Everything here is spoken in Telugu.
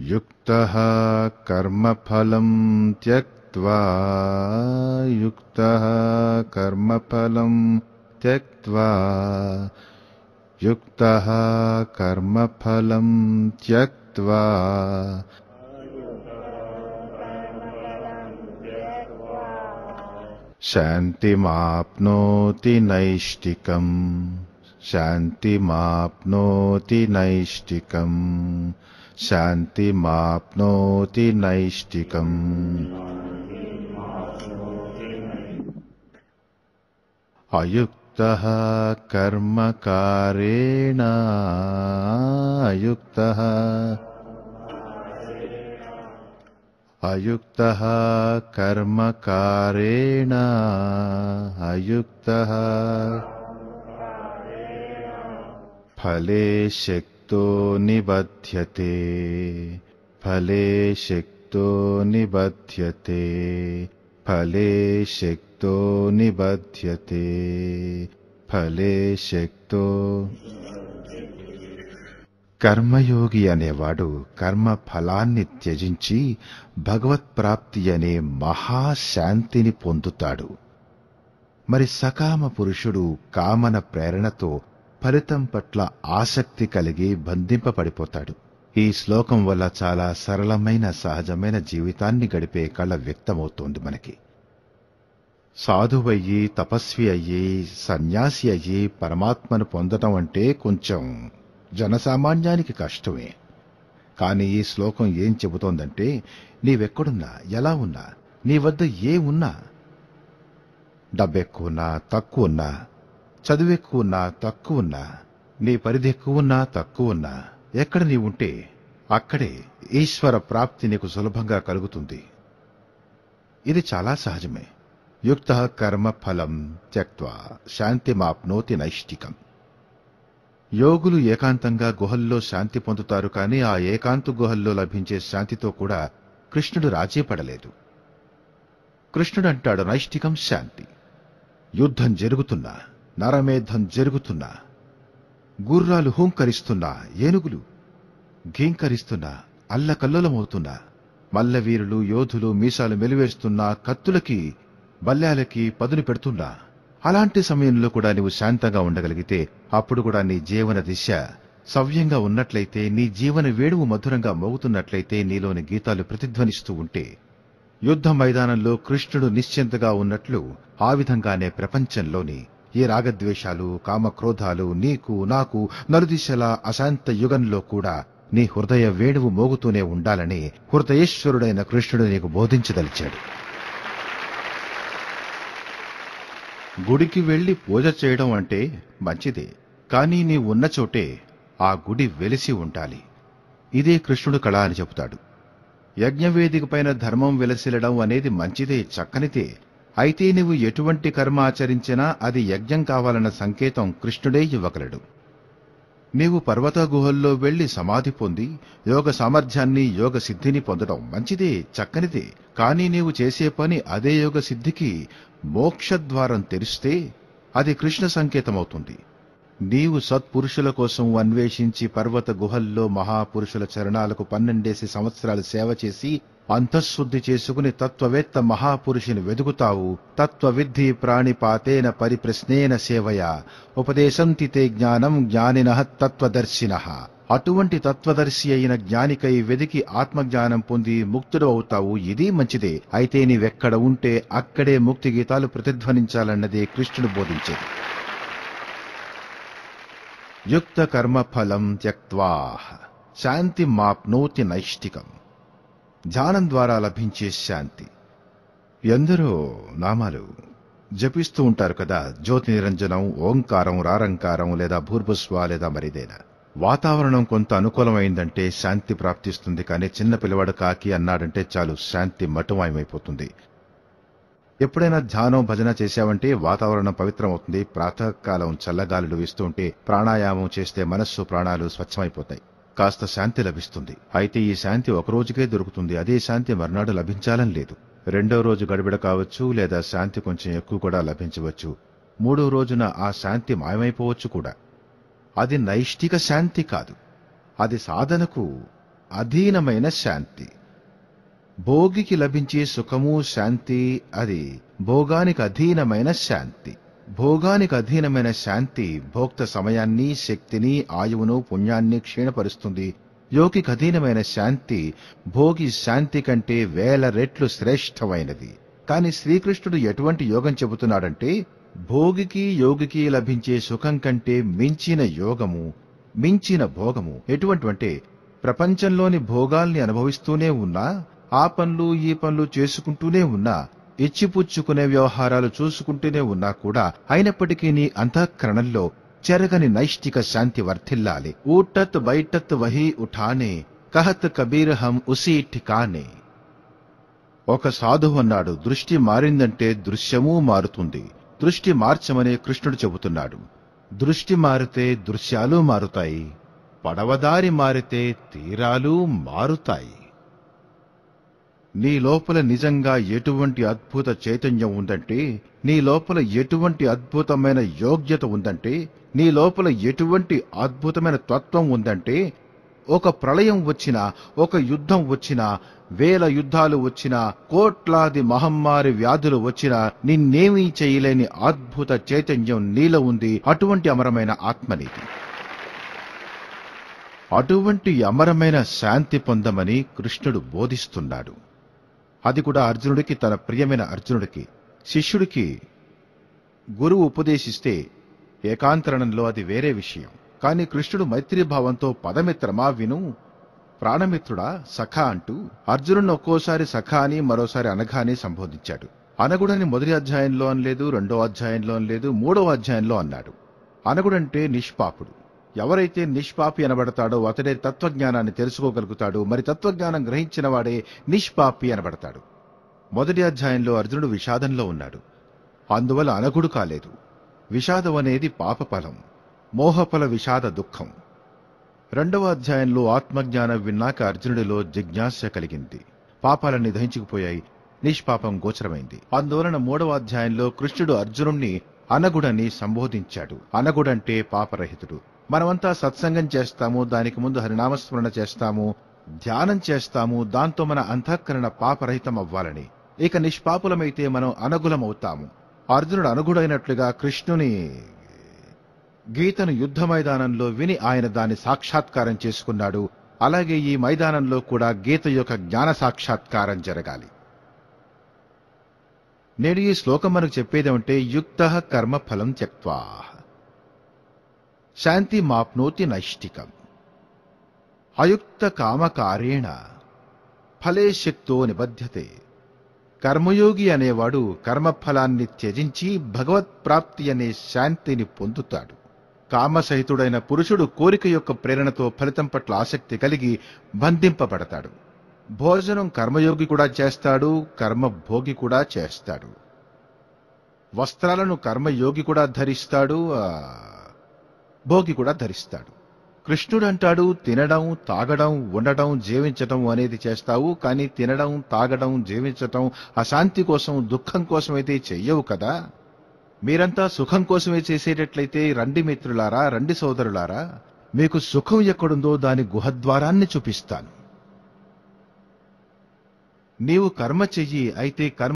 युक्तः कर्मफलम् त्यक्त्वा युक्तः कर्मफलम् त्यक्त्वा युक्तः कर्मफलम् त्यक्त्वा शान्तिमाप्नोति नैष्टिकम् शान्तिमाप्नोति नैष्टिकम् शान्तिमाप्नोति नैष्टिकम् अयुक्तः कर्मकारेण अयुक्तः फले शक्ति శక్తో నిబధ్యతే ఫలే శక్తో నిబధ్యతే ఫలే శక్తో నిబధ్యతే ఫలే శక్తో కర్మయోగి అనేవాడు కర్మ ఫలాన్ని త్యజించి భగవత్ప్రాప్తి అనే మహాశాంతిని పొందుతాడు మరి సకామ పురుషుడు కామన ప్రేరణతో ఫలితం పట్ల ఆసక్తి కలిగి బంధింపబడిపోతాడు ఈ శ్లోకం వల్ల చాలా సరళమైన సహజమైన జీవితాన్ని గడిపే కళ వ్యక్తమవుతోంది మనకి సాధువయ్యి తపస్వి అయ్యి సన్యాసి అయ్యి పరమాత్మను పొందటం అంటే కొంచెం జనసామాన్యానికి కష్టమే కానీ ఈ శ్లోకం ఏం చెబుతోందంటే నీవెక్కడున్నా ఎలా ఉన్నా నీ వద్ద ఏ ఉన్నా డబ్బెక్కువన్నా ఉన్నా చదువెక్కువున్నా తక్కువున్నా నీ పరిధి ఎక్కువున్నా తక్కువున్నా ఎక్కడ నీవుంటే అక్కడే ఈశ్వర ప్రాప్తి నీకు సులభంగా కలుగుతుంది ఇది చాలా సహజమే యుక్త కర్మ ఫలం త్యక్వా శాంతిమాప్నోతి నైష్టికం యోగులు ఏకాంతంగా గుహల్లో శాంతి పొందుతారు కాని ఆ ఏకాంత గుహల్లో లభించే శాంతితో కూడా కృష్ణుడు రాజీ పడలేదు కృష్ణుడంటాడు నైష్టికం శాంతి యుద్ధం జరుగుతున్నా నరమేధం జరుగుతున్నా గుర్రాలు హూంకరిస్తున్నా ఏనుగులు ఘీంకరిస్తున్నా అల్లకల్లోలమవుతున్నా మల్లవీరులు యోధులు మీసాలు మెలివేస్తున్నా కత్తులకి బల్లాలకి పదును పెడుతున్నా అలాంటి సమయంలో కూడా నీవు శాంతంగా ఉండగలిగితే అప్పుడు కూడా నీ జీవన దిశ సవ్యంగా ఉన్నట్లయితే నీ జీవన వేణువు మధురంగా మోగుతున్నట్లయితే నీలోని గీతాలు ప్రతిధ్వనిస్తూ ఉంటే యుద్ధ మైదానంలో కృష్ణుడు నిశ్చింతగా ఉన్నట్లు ఆ విధంగానే ప్రపంచంలోని ఏ రాగద్వేషాలు కామక్రోధాలు నీకు నాకు నలుదిశల అశాంత యుగంలో కూడా నీ హృదయ వేణువు మోగుతూనే ఉండాలని హృదయేశ్వరుడైన కృష్ణుడు నీకు బోధించదలిచాడు గుడికి వెళ్లి పూజ చేయడం అంటే మంచిదే కానీ నీ ఉన్న చోటే ఆ గుడి వెలిసి ఉండాలి ఇదే కృష్ణుడు కళ అని చెబుతాడు పైన ధర్మం వెలసిల్లడం అనేది మంచిదే చక్కనిదే అయితే నువ్వు ఎటువంటి కర్మ ఆచరించినా అది యజ్ఞం కావాలన్న సంకేతం కృష్ణుడే ఇవ్వగలడు నీవు పర్వత గుహల్లో వెళ్లి సమాధి పొంది యోగ సామర్థ్యాన్ని యోగ సిద్ధిని పొందడం మంచిదే చక్కనిదే కానీ నీవు చేసే పని అదే యోగ సిద్ధికి మోక్షద్వారం తెరిస్తే అది కృష్ణ సంకేతమవుతుంది నీవు సత్పురుషుల కోసం అన్వేషించి పర్వత గుహల్లో మహాపురుషుల చరణాలకు పన్నెండేసి సంవత్సరాలు సేవ చేసి అంతఃశుద్ధి చేసుకుని తత్వవేత్త మహాపురుషుని వెదుకుతావు తత్వవిద్ధి ప్రాణిపాతేన పరిప్రశ్నేన సేవయ ఉపదేశంతితే జ్ఞానం జ్ఞానిన తత్వదర్శిన అటువంటి తత్వదర్శి అయిన జ్ఞానికై వెదికి ఆత్మజ్ఞానం పొంది ముక్తుడు అవుతావు ఇది మంచిదే అయితే నీవెక్కడ ఉంటే అక్కడే ముక్తి గీతాలు ప్రతిధ్వనించాలన్నదే కృష్ణుడు బోధించేది యుక్త కర్మఫలం త్యక్వా శాంతి మాప్నోతి నైష్టికం ధ్యానం ద్వారా లభించే శాంతి ఎందరో నామాలు జపిస్తూ ఉంటారు కదా జ్యోతి నిరంజనం ఓంకారం రారంకారం లేదా భూర్భుస్వ లేదా మరిదేనా వాతావరణం కొంత అనుకూలమైందంటే శాంతి ప్రాప్తిస్తుంది కానీ చిన్న పిల్లవాడు కాకి అన్నాడంటే చాలు శాంతి మటుమాయమైపోతుంది ఎప్పుడైనా ధ్యానం భజన చేశావంటే వాతావరణం పవిత్రమవుతుంది ప్రాతకాలం చల్లగాలులు వేస్తూ ఉంటే ప్రాణాయామం చేస్తే మనస్సు ప్రాణాలు స్వచ్ఛమైపోతాయి కాస్త శాంతి లభిస్తుంది అయితే ఈ శాంతి ఒకరోజుకే దొరుకుతుంది అదే శాంతి మర్నాడు లభించాలని లేదు రెండో రోజు గడిబిడ కావచ్చు లేదా శాంతి కొంచెం ఎక్కువ కూడా లభించవచ్చు మూడో రోజున ఆ శాంతి మాయమైపోవచ్చు కూడా అది నైష్టిక శాంతి కాదు అది సాధనకు అధీనమైన శాంతి భోగికి లభించే సుఖము శాంతి అది భోగానికి అధీనమైన శాంతి భోగానికి అధీనమైన శాంతి భోక్త సమయాన్ని శక్తిని ఆయువును పుణ్యాన్ని క్షీణపరుస్తుంది యోగికి అధీనమైన శాంతి భోగి శాంతి కంటే వేల రెట్లు శ్రేష్టమైనది కాని శ్రీకృష్ణుడు ఎటువంటి యోగం చెబుతున్నాడంటే భోగికి యోగికి లభించే సుఖం కంటే మించిన యోగము మించిన భోగము ఎటువంటి అంటే ప్రపంచంలోని భోగాల్ని అనుభవిస్తూనే ఉన్నా ఆ పనులు ఈ పనులు చేసుకుంటూనే ఉన్నా ఇచ్చిపుచ్చుకునే వ్యవహారాలు చూసుకుంటూనే ఉన్నా కూడా అయినప్పటికీ నీ అంతఃకరణంలో చెరగని నైష్టిక శాంతి వర్ధిల్లాలి ఊటత్ బైటత్ వహి ఉఠానే కహత్ కబీర్ హం ఉసీ ఠికానే ఒక సాధువు అన్నాడు దృష్టి మారిందంటే దృశ్యమూ మారుతుంది దృష్టి మార్చమని కృష్ణుడు చెబుతున్నాడు దృష్టి మారితే దృశ్యాలు మారుతాయి పడవదారి మారితే తీరాలు మారుతాయి నీ లోపల నిజంగా ఎటువంటి అద్భుత చైతన్యం ఉందంటే నీ లోపల ఎటువంటి అద్భుతమైన యోగ్యత ఉందంటే నీ లోపల ఎటువంటి అద్భుతమైన తత్వం ఉందంటే ఒక ప్రళయం వచ్చినా ఒక యుద్ధం వచ్చినా వేల యుద్ధాలు వచ్చినా కోట్లాది మహమ్మారి వ్యాధులు వచ్చినా నిన్నేమీ చేయలేని అద్భుత చైతన్యం నీలో ఉంది అటువంటి అమరమైన ఆత్మనీతి అటువంటి అమరమైన శాంతి పొందమని కృష్ణుడు బోధిస్తున్నాడు అది కూడా అర్జునుడికి తన ప్రియమైన అర్జునుడికి శిష్యుడికి గురువు ఉపదేశిస్తే ఏకాంతరణంలో అది వేరే విషయం కాని కృష్ణుడు మైత్రీభావంతో పదమిత్రమా విను ప్రాణమిత్రుడా సఖ అంటూ అర్జునుడిని ఒక్కోసారి సఖ అని మరోసారి అనఘా అని సంబోధించాడు అనగుడని మొదటి అధ్యాయంలో అనలేదు రెండో అధ్యాయంలో అనలేదు మూడో అధ్యాయంలో అన్నాడు అనగుడంటే నిష్పాపుడు ఎవరైతే నిష్పాపి అనబడతాడో అతడే తత్వజ్ఞానాన్ని తెలుసుకోగలుగుతాడు మరి తత్వజ్ఞానం గ్రహించిన వాడే నిష్పాపి అనబడతాడు మొదటి అధ్యాయంలో అర్జునుడు విషాదంలో ఉన్నాడు అందువల్ల అనగుడు కాలేదు విషాదం అనేది పాపఫలం మోహఫల విషాద దుఃఖం రెండవ అధ్యాయంలో ఆత్మజ్ఞానం విన్నాక అర్జునుడిలో జిజ్ఞాస కలిగింది పాపాలన్నీ దహించుకుపోయాయి నిష్పాపం గోచరమైంది అందువలన మూడవ అధ్యాయంలో కృష్ణుడు అర్జునుణ్ణి అనగుడని సంబోధించాడు అనగుడంటే పాపరహితుడు మనమంతా సత్సంగం చేస్తాము దానికి ముందు హరినామస్మరణ చేస్తాము ధ్యానం చేస్తాము దాంతో మన అంతఃకరణ పాపరహితం అవ్వాలని ఇక నిష్పాపులమైతే మనం అనుగుణమవుతాము అర్జునుడు అనుగుడైనట్లుగా కృష్ణుని గీతను యుద్ధ మైదానంలో విని ఆయన దాన్ని సాక్షాత్కారం చేసుకున్నాడు అలాగే ఈ మైదానంలో కూడా గీత యొక్క జ్ఞాన సాక్షాత్కారం జరగాలి నేను ఈ శ్లోకం మనకు చెప్పేదేమంటే యుక్త కర్మ ఫలం త్యక్వా శాంతి మాప్నోతి నైష్టికం అయుక్త కామకారేణ ఫలే శక్తో నిబధ్యతే కర్మయోగి అనేవాడు కర్మఫలాన్ని త్యజించి భగవత్ప్రాప్తి అనే శాంతిని పొందుతాడు కామసహితుడైన పురుషుడు కోరిక యొక్క ప్రేరణతో ఫలితం పట్ల ఆసక్తి కలిగి బంధింపబడతాడు భోజనం కర్మయోగి కూడా చేస్తాడు కర్మభోగి కూడా చేస్తాడు వస్త్రాలను కర్మయోగి కూడా ధరిస్తాడు భోగి కూడా ధరిస్తాడు కృష్ణుడు అంటాడు తినడం తాగడం ఉండడం జీవించటం అనేది చేస్తావు కానీ తినడం తాగడం జీవించటం అశాంతి కోసం దుఃఖం కోసమైతే చెయ్యవు కదా మీరంతా సుఖం కోసమే చేసేటట్లయితే రండి మిత్రులారా రండి సోదరులారా మీకు సుఖం ఎక్కడుందో దాని గుహద్వారాన్ని చూపిస్తాను నీవు కర్మ చెయ్యి అయితే కర్మ